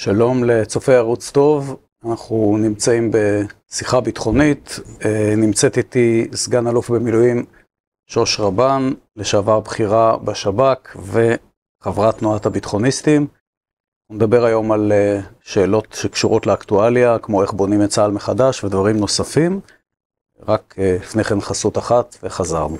שלום לצופי ערוץ טוב, אנחנו נמצאים בשיחה ביטחונית, אה, נמצאת איתי סגן אלוף במילואים שוש רבן, לשעבר בכירה בשב"כ וחברת תנועת הביטחוניסטים. נדבר היום על אה, שאלות שקשורות לאקטואליה, כמו איך בונים את צה"ל מחדש ודברים נוספים. רק אה, לפני כן חסות אחת וחזרנו.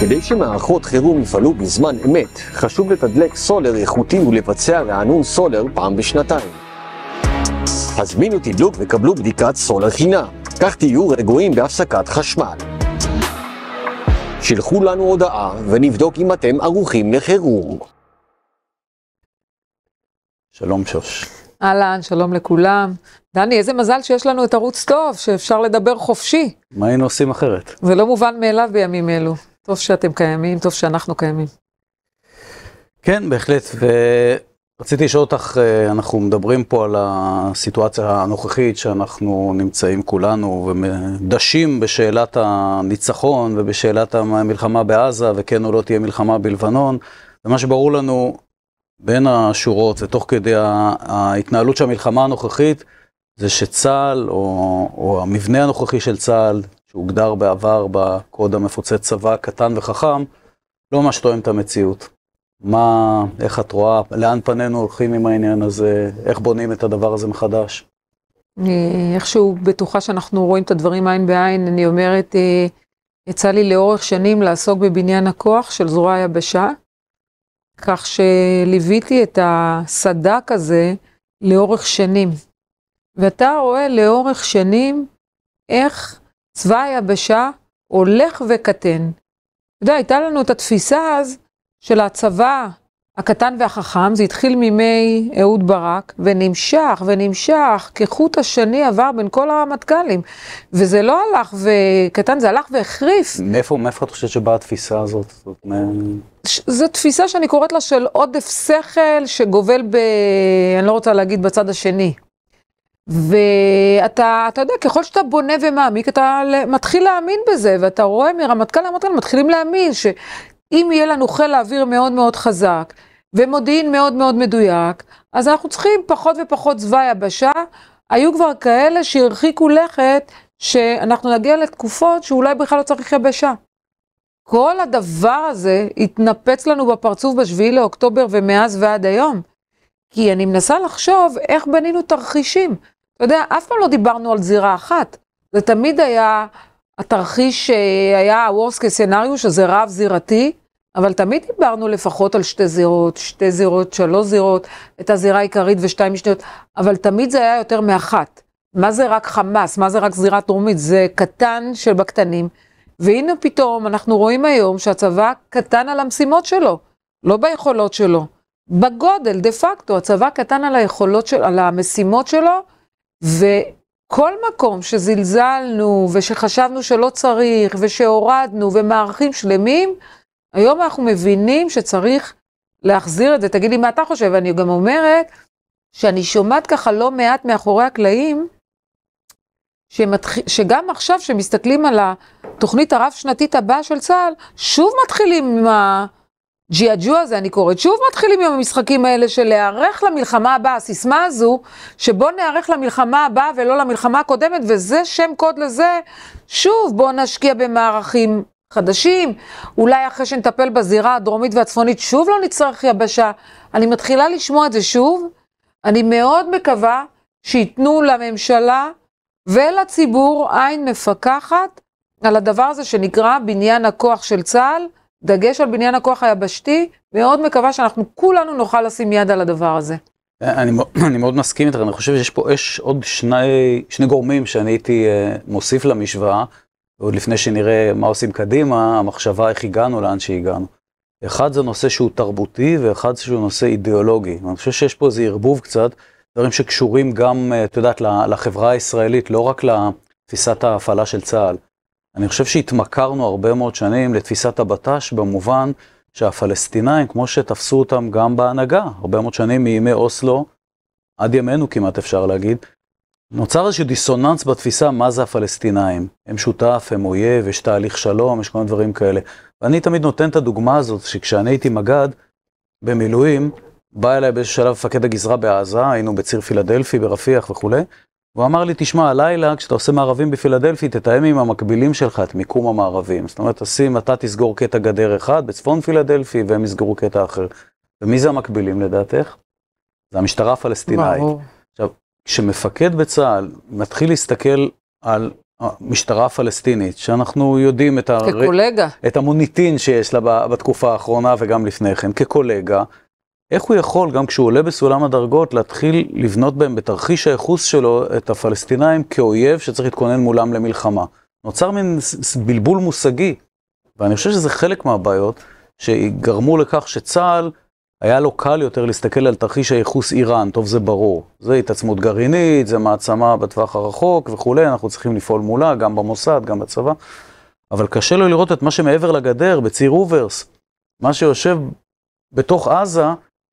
כדי שמערכות חירום יפעלו בזמן אמת, חשוב לתדלק סולר איכותי ולבצע רענון סולר פעם בשנתיים. הזמינו תדלוק וקבלו בדיקת סולר חינם, כך תהיו רגועים בהפסקת חשמל. שלחו לנו הודעה ונבדוק אם אתם ערוכים לחירום. שלום שוש. אהלן, שלום לכולם. דני, איזה מזל שיש לנו את ערוץ טוב, שאפשר לדבר חופשי. מה היינו עושים אחרת? זה לא מובן מאליו בימים אלו. טוב שאתם קיימים, טוב שאנחנו קיימים. כן, בהחלט. ורציתי לשאול אותך, אה, אנחנו מדברים פה על הסיטואציה הנוכחית שאנחנו נמצאים כולנו ודשים בשאלת הניצחון ובשאלת המלחמה בעזה, וכן או לא תהיה מלחמה בלבנון. ומה שברור לנו בין השורות ותוך כדי ההתנהלות של המלחמה הנוכחית, זה שצה"ל, או, או המבנה הנוכחי של צה"ל, שהוגדר בעבר בקוד המפוצץ צבא קטן וחכם, לא ממש תואם את המציאות. מה, איך את רואה, לאן פנינו הולכים עם העניין הזה, איך בונים את הדבר הזה מחדש? אה, איכשהו בטוחה שאנחנו רואים את הדברים עין בעין, אני אומרת, אה, יצא לי לאורך שנים לעסוק בבניין הכוח של זרוע היבשה, כך שליוויתי את הסדק הזה לאורך שנים. ואתה רואה לאורך שנים איך צבא היבשה הולך וקטן. אתה יודע, הייתה לנו את התפיסה אז של הצבא הקטן והחכם, זה התחיל מימי אהוד ברק, ונמשך ונמשך, כחוט השני עבר בין כל הרמטכ"לים. וזה לא הלך וקטן, זה הלך והחריף. מאיפה, מאיפה את חושבת שבאה התפיסה הזאת? זו תפיסה שאני קוראת לה של עודף שכל שגובל ב... אני לא רוצה להגיד בצד השני. ואתה, אתה יודע, ככל שאתה בונה ומעמיק, אתה מתחיל להאמין בזה, ואתה רואה מרמטכ"ל לרמטכ"ל, מתחילים להאמין שאם יהיה לנו חיל האוויר מאוד מאוד חזק, ומודיעין מאוד מאוד מדויק, אז אנחנו צריכים פחות ופחות צבא יבשה. היו כבר כאלה שהרחיקו לכת, שאנחנו נגיע לתקופות שאולי בכלל לא צריך יבשה. כל הדבר הזה התנפץ לנו בפרצוף בשביעי לאוקטובר ומאז ועד היום. כי אני מנסה לחשוב איך בנינו תרחישים. אתה יודע, אף פעם לא דיברנו על זירה אחת. זה תמיד היה התרחיש שהיה אה, ה-Worst case scenario, שזה רב זירתי, אבל תמיד דיברנו לפחות על שתי זירות, שתי זירות, שלוש זירות, את הזירה העיקרית ושתיים משניות, אבל תמיד זה היה יותר מאחת. מה זה רק חמאס? מה זה רק זירה דרומית? זה קטן שבקטנים. והנה פתאום אנחנו רואים היום שהצבא קטן על המשימות שלו, לא ביכולות שלו. בגודל, דה פקטו, הצבא קטן על היכולות של, על המשימות שלו, וכל מקום שזלזלנו ושחשבנו שלא צריך ושהורדנו ומערכים שלמים, היום אנחנו מבינים שצריך להחזיר את זה. תגיד לי מה אתה חושב, ואני גם אומרת שאני שומעת ככה לא מעט מאחורי הקלעים, שמתח... שגם עכשיו כשמסתכלים על התוכנית הרב-שנתית הבאה של צה"ל, שוב מתחילים עם ה... ג'יאג'ו הזה, אני קוראת. שוב מתחילים עם המשחקים האלה של להיערך למלחמה הבאה, הסיסמה הזו, שבוא נערך למלחמה הבאה ולא למלחמה הקודמת, וזה שם קוד לזה, שוב בוא נשקיע במערכים חדשים, אולי אחרי שנטפל בזירה הדרומית והצפונית שוב לא נצטרך יבשה. אני מתחילה לשמוע את זה שוב, אני מאוד מקווה שייתנו לממשלה ולציבור עין מפקחת על הדבר הזה שנקרא בניין הכוח של צה"ל. דגש על בניין הכוח היבשתי, מאוד מקווה שאנחנו כולנו נוכל לשים יד על הדבר הזה. אה, אני, אני מאוד מסכים איתך, אני חושב שיש פה יש עוד שני, שני גורמים שאני הייתי uh, מוסיף למשוואה, ועוד לפני שנראה מה עושים קדימה, המחשבה איך הגענו לאן שהגענו. אחד זה נושא שהוא תרבותי, ואחד שהוא נושא אידיאולוגי. אני חושב שיש פה איזה ערבוב קצת, דברים שקשורים גם, אה, את יודעת, לחברה הישראלית, לא רק לתפיסת ההפעלה של צה"ל. אני חושב שהתמכרנו הרבה מאוד שנים לתפיסת הבט"ש במובן שהפלסטינאים, כמו שתפסו אותם גם בהנהגה, הרבה מאוד שנים מימי אוסלו, עד ימינו כמעט אפשר להגיד, נוצר איזשהו דיסוננס בתפיסה מה זה הפלסטינאים. הם שותף, הם אויב, יש תהליך שלום, יש כל מיני דברים כאלה. ואני תמיד נותן את הדוגמה הזאת, שכשאני הייתי מג"ד במילואים, בא אליי באיזשהו שלב מפקד הגזרה בעזה, היינו בציר פילדלפי, ברפיח וכולי, והוא אמר לי, תשמע, הלילה, כשאתה עושה מערבים בפילדלפי, תתאם עם המקבילים שלך את מיקום המערבים. זאת אומרת, תשים, אתה תסגור קטע גדר אחד בצפון פילדלפי, והם יסגרו קטע אחר. ומי זה המקבילים לדעתך? זה המשטרה הפלסטינאית. עכשיו, כשמפקד בצה"ל מתחיל להסתכל על המשטרה הפלסטינית, שאנחנו יודעים את, הר... את המוניטין שיש לה בתקופה האחרונה וגם לפני כן, כקולגה, איך הוא יכול, גם כשהוא עולה בסולם הדרגות, להתחיל לבנות בהם בתרחיש הייחוס שלו את הפלסטינאים כאויב שצריך להתכונן מולם למלחמה? נוצר מין בלבול מושגי, ואני חושב שזה חלק מהבעיות שגרמו לכך שצה"ל, היה לו קל יותר להסתכל על תרחיש הייחוס איראן, טוב זה ברור. זה התעצמות גרעינית, זה מעצמה בטווח הרחוק וכולי, אנחנו צריכים לפעול מולה, גם במוסד, גם בצבא. אבל קשה לו לראות את מה שמעבר לגדר, בציר אוברס. מה שיושב בתוך עזה,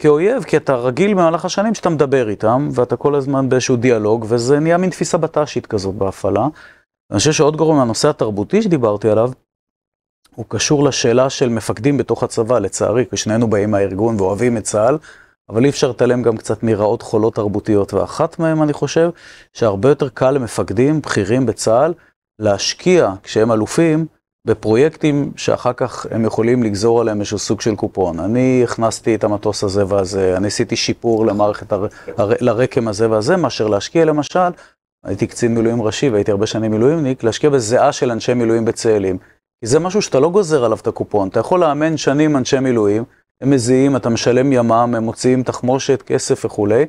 כאויב, כי אתה רגיל במהלך השנים שאתה מדבר איתם, ואתה כל הזמן באיזשהו דיאלוג, וזה נהיה מין תפיסה בט"שית כזאת בהפעלה. אני חושב שעוד גורם לנושא התרבותי שדיברתי עליו, הוא קשור לשאלה של מפקדים בתוך הצבא, לצערי, כי שנינו באים מהארגון ואוהבים את צה"ל, אבל אי אפשר להתעלם גם קצת מרעות חולות תרבותיות, ואחת מהן, אני חושב, שהרבה יותר קל למפקדים בכירים בצה"ל להשקיע, כשהם אלופים, בפרויקטים שאחר כך הם יכולים לגזור עליהם איזשהו סוג של קופון. אני הכנסתי את המטוס הזה והזה, אני עשיתי שיפור למערכת, הר... הר... לרקם הזה והזה, מאשר להשקיע למשל, הייתי קצין מילואים ראשי והייתי הרבה שנים מילואימניק, להשקיע בזיעה של אנשי מילואים בצאלים. כי זה משהו שאתה לא גוזר עליו את הקופון, אתה יכול לאמן שנים אנשי מילואים, הם מזיעים, אתה משלם ימם, הם מוציאים תחמושת, כסף וכולי,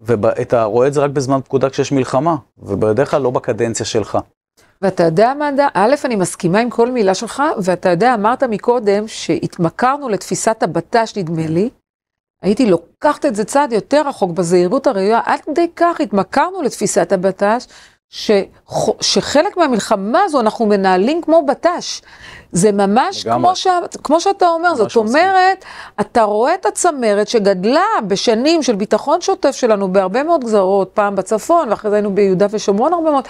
ואתה רואה את זה רק בזמן פקודה כשיש מלחמה, ובדרך כלל לא בקדנציה שלך. ואתה יודע מה דע? א', אני מסכימה עם כל מילה שלך, ואתה יודע, אמרת מקודם שהתמכרנו לתפיסת הבט"ש, נדמה לי. הייתי לוקחת את זה צעד יותר רחוק בזהירות הראויה, עד כדי כך התמכרנו לתפיסת הבט"ש, ש, שחלק מהמלחמה הזו אנחנו מנהלים כמו בט"ש. זה ממש כמו, ש, כמו שאתה אומר, זאת מסכים. אומרת, אתה רואה את הצמרת שגדלה בשנים של ביטחון שוטף שלנו בהרבה מאוד גזרות, פעם בצפון, ואחרי זה היינו ביהודה ושומרון הרבה מאוד.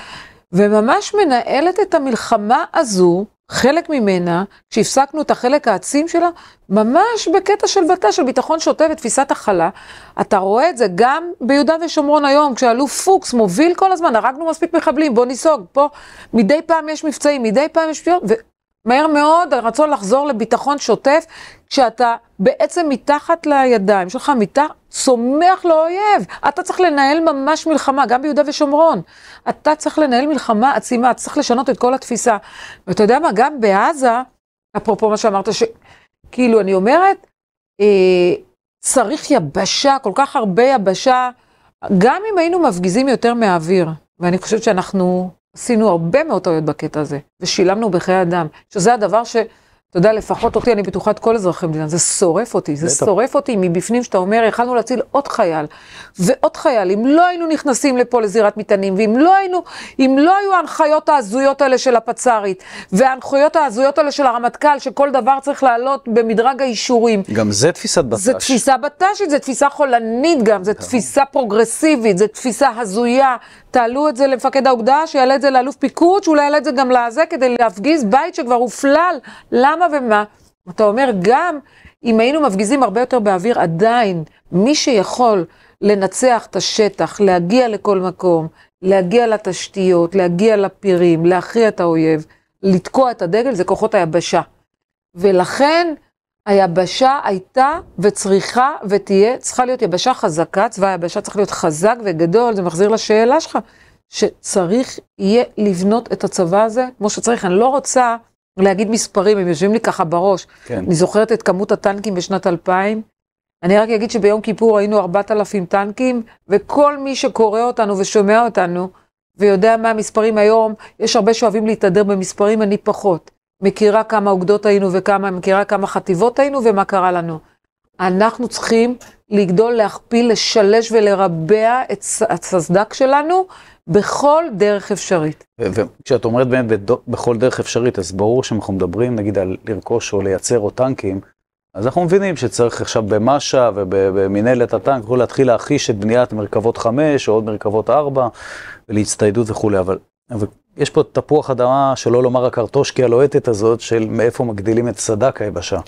וממש מנהלת את המלחמה הזו, חלק ממנה, כשהפסקנו את החלק העצים שלה, ממש בקטע של בתה, של ביטחון שוטה ותפיסת הכלה. אתה רואה את זה גם ביהודה ושומרון היום, כשאלוף פוקס מוביל כל הזמן, הרגנו מספיק מחבלים, בוא ניסוג, פה מדי פעם יש מבצעים, מדי פעם יש... פיות, ומהר מאוד הרצון לחזור לביטחון שוטף, שאתה בעצם מתחת לידיים שלך, מתח... צומח לאויב. אתה צריך לנהל ממש מלחמה, גם ביהודה ושומרון. אתה צריך לנהל מלחמה עצימה, אתה צריך לשנות את כל התפיסה. ואתה יודע מה, גם בעזה, אפרופו מה שאמרת, ש... כאילו, אני אומרת, אה, צריך יבשה, כל כך הרבה יבשה, גם אם היינו מפגיזים יותר מהאוויר, ואני חושבת שאנחנו עשינו הרבה מאוד טעויות בקטע הזה, ושילמנו בחיי אדם, שזה הדבר ש... אתה יודע, לפחות אותי, אני בטוחה את כל אזרחי המדינה, זה שורף אותי, זה שורף אותי מבפנים, שאתה אומר, יכלנו להציל עוד חייל ועוד חייל, אם לא היינו נכנסים לפה לזירת מטענים, ואם לא היינו, אם לא היו ההנחיות ההזויות האלה של הפצ"רית, וההנחיות ההזויות האלה של הרמטכ"ל, שכל דבר צריך לעלות במדרג האישורים. גם זה תפיסת בט"ש. זה תפיסה בט"שית, זה תפיסה חולנית גם, זה כן. תפיסה פרוגרסיבית, זה תפיסה הזויה. תעלו את זה למפקד האוגדה, שיעלה את זה לאלוף פיקוד, שאולי יעלה את זה גם לזה, כדי להפגיז בית שכבר הופלל. למה? למה ומה? אתה אומר, גם אם היינו מפגיזים הרבה יותר באוויר, עדיין מי שיכול לנצח את השטח, להגיע לכל מקום, להגיע לתשתיות, להגיע לפירים, להכריע את האויב, לתקוע את הדגל, זה כוחות היבשה. ולכן היבשה הייתה וצריכה ותהיה, צריכה להיות יבשה חזקה, צבא היבשה צריך להיות חזק וגדול, זה מחזיר לשאלה שלך, שצריך יהיה לבנות את הצבא הזה כמו שצריך. אני לא רוצה להגיד מספרים, הם יושבים לי ככה בראש. כן. אני זוכרת את כמות הטנקים בשנת 2000. אני רק אגיד שביום כיפור היינו 4,000 טנקים, וכל מי שקורא אותנו ושומע אותנו, ויודע מה המספרים היום, יש הרבה שאוהבים להתהדר במספרים, אני פחות. מכירה כמה אוגדות היינו וכמה, מכירה כמה חטיבות היינו ומה קרה לנו. אנחנו צריכים לגדול, להכפיל, לשלש ולרבע את הסדק שלנו, בכל דרך אפשרית. וכשאת אומרת באמת בכל דרך אפשרית, אז ברור שאנחנו מדברים, נגיד, על לרכוש או לייצר או טנקים, אז אנחנו מבינים שצריך עכשיו במש"א ובמינהלת הטנק, יכול להתחיל להחיש את בניית מרכבות 5 או עוד מרכבות 4, להצטיידות וכולי, אבל, אבל יש פה תפוח אדמה, שלא לומר הקרטושקי הלוהטת הזאת, של מאיפה מגדילים את סדק היבשה.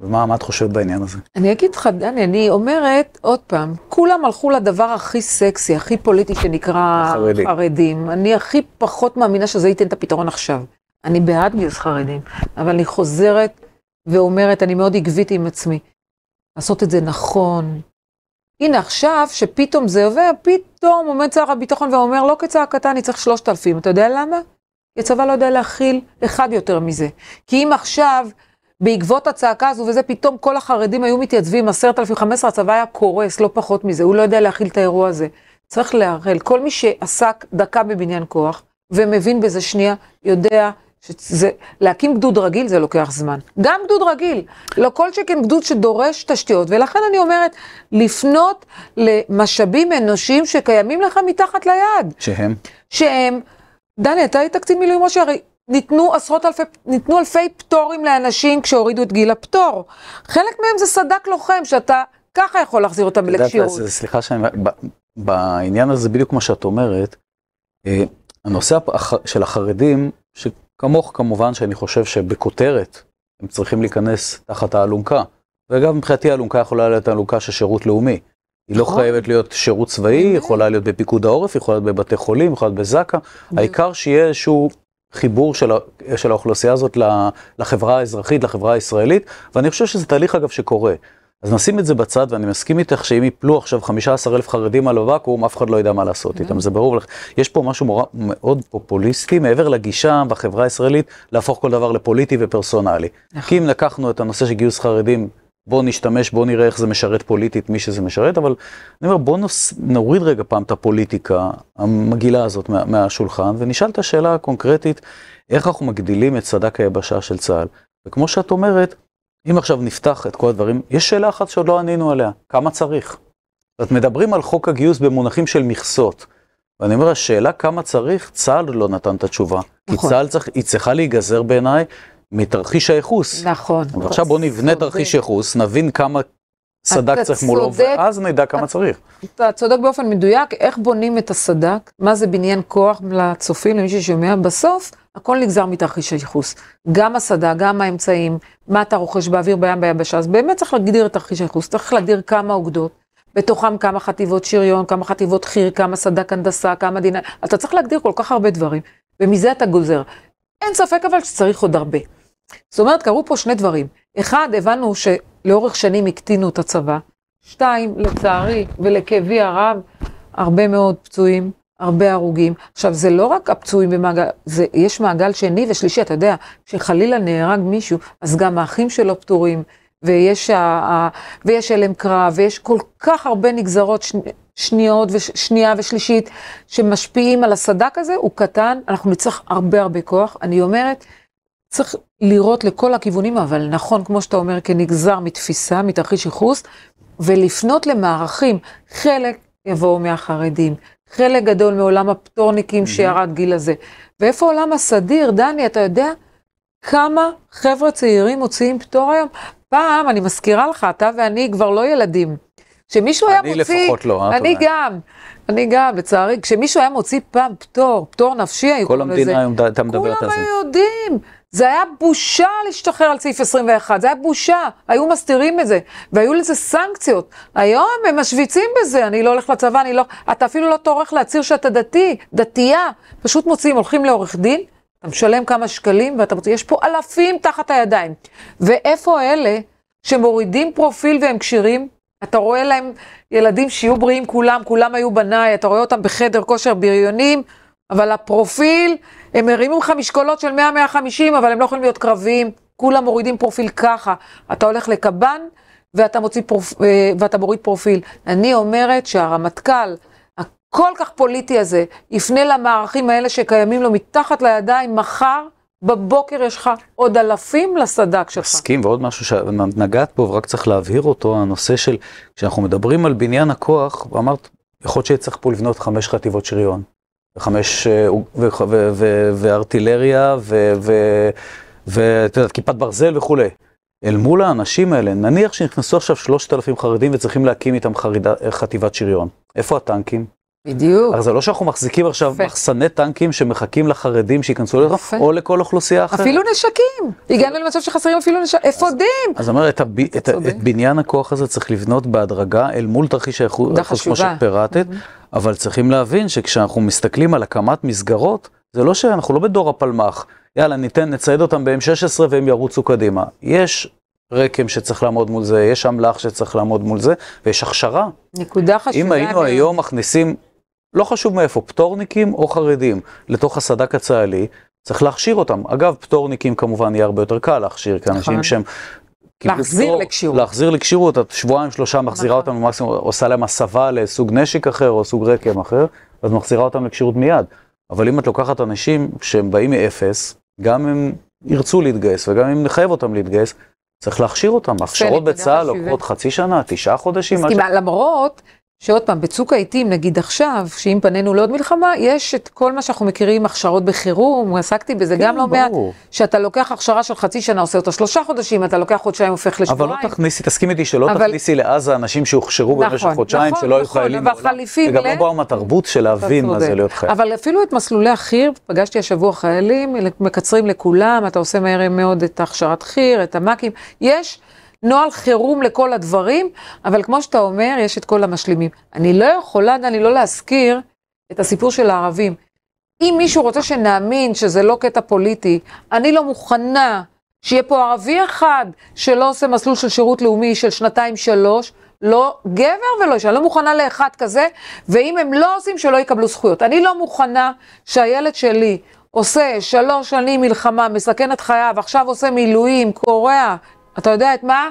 ומה את חושבת בעניין הזה? אני אגיד לך, דני, אני אומרת עוד פעם, כולם הלכו לדבר הכי סקסי, הכי פוליטי שנקרא חרדי. חרדים. אני הכי פחות מאמינה שזה ייתן את הפתרון עכשיו. אני בעד גיוס חרדים, אבל אני חוזרת ואומרת, אני מאוד עקבית עם עצמי, לעשות את זה נכון. הנה עכשיו, שפתאום זה עובר, פתאום עומד שר הביטחון ואומר, לא כצעקתה, אני צריך שלושת אלפים. אתה יודע למה? כי הצבא לא יודע להכיל אחד יותר מזה. כי אם עכשיו... בעקבות הצעקה הזו וזה, פתאום כל החרדים היו מתייצבים, עשרת אלפים, חמש עשרה, הצבא היה קורס, לא פחות מזה, הוא לא יודע להכיל את האירוע הזה. צריך להרחל, כל מי שעסק דקה בבניין כוח, ומבין בזה שנייה, יודע שזה, להקים גדוד רגיל זה לוקח זמן. גם גדוד רגיל, לא כל שכן גדוד שדורש תשתיות. ולכן אני אומרת, לפנות למשאבים אנושיים שקיימים לך מתחת ליד. שהם? שהם, דני, אתה היית קצין מילואים ראשי, הרי ניתנו עשרות אלפי, ניתנו אלפי פטורים לאנשים כשהורידו את גיל הפטור. חלק מהם זה סדק לוחם, שאתה ככה יכול להחזיר אותם לקשירות. סליחה שאני, בעניין הזה, בדיוק מה שאת אומרת, אה, הנושא של החרדים, שכמוך כמובן, שאני חושב שבכותרת, הם צריכים להיכנס תחת האלונקה. ואגב, מבחינתי האלונקה יכולה להיות אלונקה של שירות לאומי. היא לא נכון. חייבת להיות שירות צבאי, היא יכולה להיות בפיקוד העורף, היא יכולה להיות בבתי חולים, היא יכולה להיות בזק"א, העיקר שיהיה איזשהו חיבור של, ה, של האוכלוסייה הזאת לחברה האזרחית, לחברה הישראלית, ואני חושב שזה תהליך אגב שקורה. אז נשים את זה בצד, ואני מסכים איתך שאם יפלו עכשיו 15,000 חרדים על הוואקום, אף אחד לא ידע מה לעשות איתם, mm-hmm. זה ברור לך. יש פה משהו מורה, מאוד פופוליסטי, מעבר לגישה בחברה הישראלית, להפוך כל דבר לפוליטי ופרסונלי. נכון. כי אם לקחנו את הנושא של גיוס חרדים בואו נשתמש, בואו נראה איך זה משרת פוליטית, מי שזה משרת, אבל אני אומר, בואו נוס... נוריד רגע פעם את הפוליטיקה המגעילה הזאת מה, מהשולחן, ונשאל את השאלה הקונקרטית, איך אנחנו מגדילים את סד"כ היבשה של צה"ל. וכמו שאת אומרת, אם עכשיו נפתח את כל הדברים, יש שאלה אחת שעוד לא ענינו עליה, כמה צריך? זאת מדברים על חוק הגיוס במונחים של מכסות. ואני אומר, השאלה כמה צריך, צה"ל לא נתן את התשובה. נכון. כי צה"ל צריך, היא צריכה להיגזר בעיניי מתרחיש הייחוס. נכון. ועכשיו בואו נבנה תרחיש ייחוס, נבין כמה סדק צריך מולו, ואז נדע כמה צריך. אתה צודק באופן מדויק, איך בונים את הסדק, מה זה בניין כוח לצופים, למי ששומע, בסוף הכל נגזר מתרחיש הייחוס. גם הסד"כ, גם האמצעים, מה אתה רוכש באוויר, בים, ביבשה, אז באמת צריך להגדיר את תרחיש הייחוס, צריך להגדיר כמה אוגדות. בתוכם כמה חטיבות שריון, כמה חטיבות חי"ר, כמה סד"כ הנדסה, כמה דינה... אתה צריך להגדיר כל כך הרבה דברים, ומזה אתה גוזר. אין ספק אבל שצריך עוד הרבה. זאת אומרת, קרו פה שני דברים. אחד, הבנו שלאורך שנים הקטינו את הצבא. שתיים, לצערי ולכאבי הרב, הרבה מאוד פצועים, הרבה הרוגים. עכשיו, זה לא רק הפצועים במעגל, זה, יש מעגל שני ושלישי, אתה יודע, כשחלילה נהרג מישהו, אז גם האחים שלו פטורים, ויש, ה, ה, ויש הלם קרב, ויש כל כך הרבה נגזרות ש, שניות, וש, שנייה ושלישית, שמשפיעים על הסד"כ הזה, הוא קטן, אנחנו נצטרך הרבה הרבה כוח. אני אומרת, צריך לראות לכל הכיוונים, אבל נכון, כמו שאתה אומר, כנגזר מתפיסה, מתרחיש ייחוס, ולפנות למערכים. חלק יבואו מהחרדים, חלק גדול מעולם הפטורניקים שירד גיל הזה. ואיפה עולם הסדיר, דני, אתה יודע כמה חבר'ה צעירים מוציאים פטור היום? פעם, אני מזכירה לך, אתה ואני כבר לא ילדים. כשמישהו היה מוציא... אני לפחות לא, אה? אני גם, אני גם, לצערי, כשמישהו היה מוציא פעם פטור, פטור נפשי, היו קוראים לזה. כל המדינה הייתה מדברת על זה. כולם היו יודעים. זה היה בושה להשתחרר על סעיף 21, זה היה בושה, היו מסתירים את זה, והיו לזה סנקציות. היום הם משוויצים בזה, אני לא הולך לצבא, אני לא... אתה אפילו לא טורח להצהיר שאתה דתי, דתייה. פשוט מוציאים, הולכים לעורך דין, אתה משלם כמה שקלים, ואתה מוציא, יש פה אלפים תחת הידיים. ואיפה אלה שמורידים פרופיל והם כשירים? אתה רואה להם ילדים שיהיו בריאים כולם, כולם היו בניי, אתה רואה אותם בחדר כושר בריונים, אבל הפרופיל הם מרימים לך משקולות של 100-150, אבל הם לא יכולים להיות קרביים, כולם מורידים פרופיל ככה. אתה הולך לקב"ן ואתה, מוציא פרופ... אה, ואתה מוריד פרופיל. אני אומרת שהרמטכ"ל הכל כך פוליטי הזה יפנה למערכים האלה שקיימים לו מתחת לידיים מחר. בבוקר יש לך עוד אלפים לסד"כ שלך. מסכים, ועוד משהו שנגעת בו, ורק צריך להבהיר אותו, הנושא של, כשאנחנו מדברים על בניין הכוח, אמרת, יכול להיות שצריך פה לבנות חמש חטיבות שריון. חמש, אה, וארטילריה, ואתה יודעת, כיפת ברזל וכולי. אל מול האנשים האלה, נניח שנכנסו עכשיו שלושת אלפים חרדים וצריכים להקים איתם חרידה, חטיבת שריון. איפה הטנקים? בדיוק. אז זה לא שאנחנו מחזיקים עכשיו יפה. מחסני טנקים שמחכים לחרדים שייכנסו לזה, או לכל אוכלוסייה אחרת. אפילו נשקים. הגענו למצב שחסרים אפילו נשקים, אפודים. אז זאת אומרת, הב... את, את בניין הכוח הזה צריך לבנות בהדרגה אל מול תרחיש האיכות, כמו שפירטת, mm-hmm. אבל צריכים להבין שכשאנחנו מסתכלים על הקמת מסגרות, זה לא שאנחנו לא בדור הפלמ"ח, יאללה, ניתן, נצייד אותם ב-M16 והם ירוצו קדימה. יש רקם שצריך לעמוד מול זה, יש אמל"ח שצריך לעמוד מול זה, ויש הכשרה. נקודה חשובה. אם היינו היום מכניסים לא חשוב מאיפה, פטורניקים או חרדים, לתוך הסד"כ הצה"לי, צריך להכשיר אותם. אגב, פטורניקים כמובן יהיה הרבה יותר קל להכשיר, כי אנשים נכון. שהם... להחזיר לכשירות. להחזיר לכשירות, את שבועיים, שלושה מחזירה נכון. אותם למקסימום, עושה להם הסבה לסוג נשק אחר או סוג רקם אחר, אז מחזירה אותם לכשירות מיד. אבל אם את לוקחת אנשים שהם באים מאפס, גם אם ירצו להתגייס וגם אם נחייב אותם להתגייס, צריך להכשיר אותם. הכשרות בצה"ל לוקחות חצי שנה, תשעה חודשים. אז למרות שעוד פעם, בצוק העיתים, נגיד עכשיו, שאם פנינו לעוד מלחמה, יש את כל מה שאנחנו מכירים, הכשרות בחירום, עסקתי בזה כן, גם לא מעט, שאתה לוקח הכשרה של חצי שנה, עושה אותה שלושה חודשים, אתה לוקח חודשיים, הופך לשבועיים. אבל לא תכניסי, תסכים איתי שלא אבל... תכניסי לעזה אנשים שהוכשרו נכון, במשך חודשיים, נכון, שלא נכון, היו חיילים מעולם. וגם לא באו מהתרבות של להבין מה זה להיות חייל. אבל אפילו את מסלולי החי"ר, פגשתי השבוע חיילים, מקצרים לכולם, אתה עושה מהר מאוד את הכשרת חי"ר, את המ"כים, יש... נוהל חירום לכל הדברים, אבל כמו שאתה אומר, יש את כל המשלימים. אני לא יכולה, דני, לא להזכיר את הסיפור של הערבים. אם מישהו רוצה שנאמין שזה לא קטע פוליטי, אני לא מוכנה שיהיה פה ערבי אחד שלא עושה מסלול של שירות לאומי של שנתיים-שלוש, לא גבר ולא אישה, אני לא מוכנה לאחד כזה, ואם הם לא עושים, שלא יקבלו זכויות. אני לא מוכנה שהילד שלי עושה שלוש שנים מלחמה, מסכן את חייו, עכשיו עושה מילואים, קורע, אתה יודע את מה?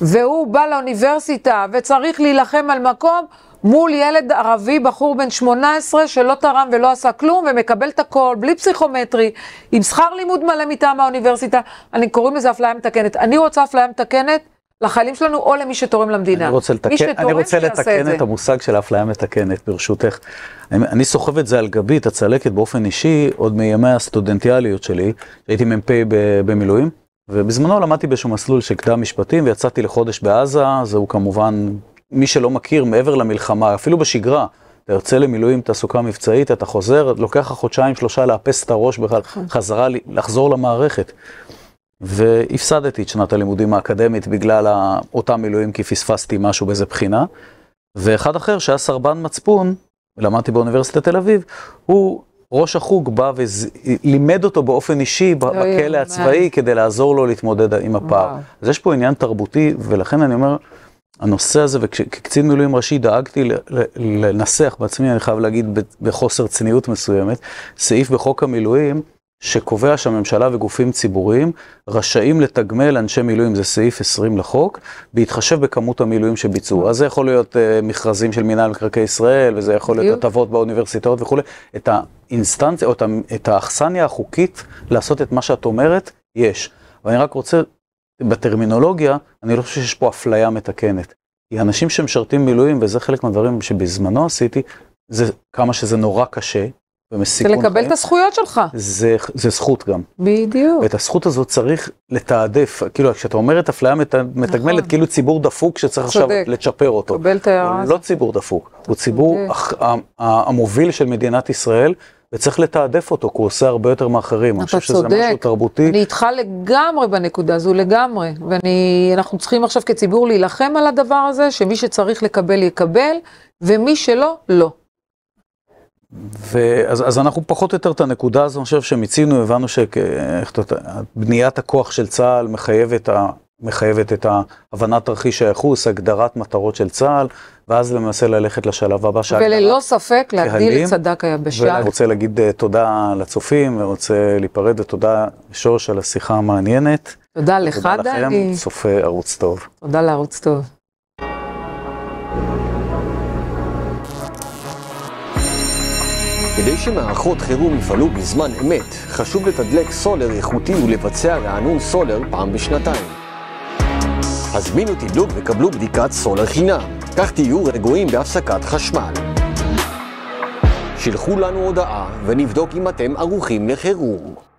והוא בא לאוניברסיטה וצריך להילחם על מקום מול ילד ערבי, בחור בן 18, שלא תרם ולא עשה כלום, ומקבל את הכל, בלי פסיכומטרי, עם שכר לימוד מלא מטעם האוניברסיטה. אני קוראים לזה אפליה מתקנת. אני רוצה אפליה מתקנת לחיילים שלנו או למי שתורם למדינה. אני רוצה לתקן, שתורם, אני רוצה לתקן את, את המושג של אפליה מתקנת, ברשותך. אני, אני סוחב את זה על גבי, את הצלקת באופן אישי, עוד מימי הסטודנטיאליות שלי, הייתי מ"פ במילואים. ובזמנו למדתי באיזשהו מסלול של קדם משפטים ויצאתי לחודש בעזה, זהו כמובן, מי שלא מכיר, מעבר למלחמה, אפילו בשגרה, אתה יוצא למילואים, תעסוקה מבצעית, אתה חוזר, לוקח חודשיים, שלושה לאפס את הראש בכלל, נכון. חזרה, לחזור למערכת. והפסדתי את שנת הלימודים האקדמית בגלל אותם מילואים, כי פספסתי משהו באיזה בחינה. ואחד אחר שהיה סרבן מצפון, למדתי באוניברסיטת תל אביב, הוא ראש החוג בא ולימד אותו באופן אישי לא בכלא הצבאי כדי לעזור לו להתמודד עם הפער. אז יש פה עניין תרבותי, ולכן אני אומר, הנושא הזה, וכקצין מילואים ראשי דאגתי לנסח בעצמי, אני חייב להגיד בחוסר צניעות מסוימת, סעיף בחוק המילואים, שקובע שהממשלה וגופים ציבוריים רשאים לתגמל אנשי מילואים, זה סעיף 20 לחוק, בהתחשב בכמות המילואים שביצעו. נכון. אז זה יכול להיות uh, מכרזים של מינהל מקרקעי ישראל, וזה יכול להיות הטבות באוניברסיטאות וכולי. את האינסטנציה, או את האכסניה החוקית לעשות את מה שאת אומרת, יש. ואני רק רוצה, בטרמינולוגיה, אני לא חושב שיש פה אפליה מתקנת. כי אנשים שמשרתים מילואים, וזה חלק מהדברים שבזמנו עשיתי, זה כמה שזה נורא קשה, זה לקבל חיים, את הזכויות שלך. זה, זה זכות גם. בדיוק. ואת הזכות הזאת צריך לתעדף, כאילו כשאתה אומרת אפליה מת, נכון. מתגמלת, נכון. כאילו ציבור דפוק שצריך צודק. עכשיו לצ'פר אותו. קבל את ההערה. הזאת. לא ציבור דפוק, הוא ציבור אח, המוביל של מדינת ישראל, וצריך לתעדף אותו, כי הוא עושה הרבה יותר מאחרים. אתה צודק. אני חושב צודק. שזה משהו תרבותי. אני איתך לגמרי בנקודה הזו, לגמרי. ואנחנו צריכים עכשיו כציבור להילחם על הדבר הזה, שמי שצריך לקבל יקבל, ומי שלא, לא. ואז, אז אנחנו פחות או יותר את הנקודה הזו, אני חושב שמיצינו, הבנו שבניית אה, הכוח של צה"ל מחייבת, ה, מחייבת את הבנת תרחיש הייחוס, הגדרת מטרות של צה"ל, ואז למעשה ללכת לשלב הבא. שהגדרת קהלים. וללא ספק להגדיל את צדק היבשה. ואני רוצה להגיד אה, תודה לצופים, ורוצה להיפרד, ותודה שוש על השיחה המעניינת. תודה לך, דני. תודה לכם, צופה ערוץ טוב. תודה לערוץ טוב. כדי שמערכות חירום יפעלו בזמן אמת, חשוב לתדלק סולר איכותי ולבצע רענון סולר פעם בשנתיים. הזמינו תדלוק וקבלו בדיקת סולר חינם, כך תהיו רגועים בהפסקת חשמל. שלחו לנו הודעה ונבדוק אם אתם ערוכים לחירום.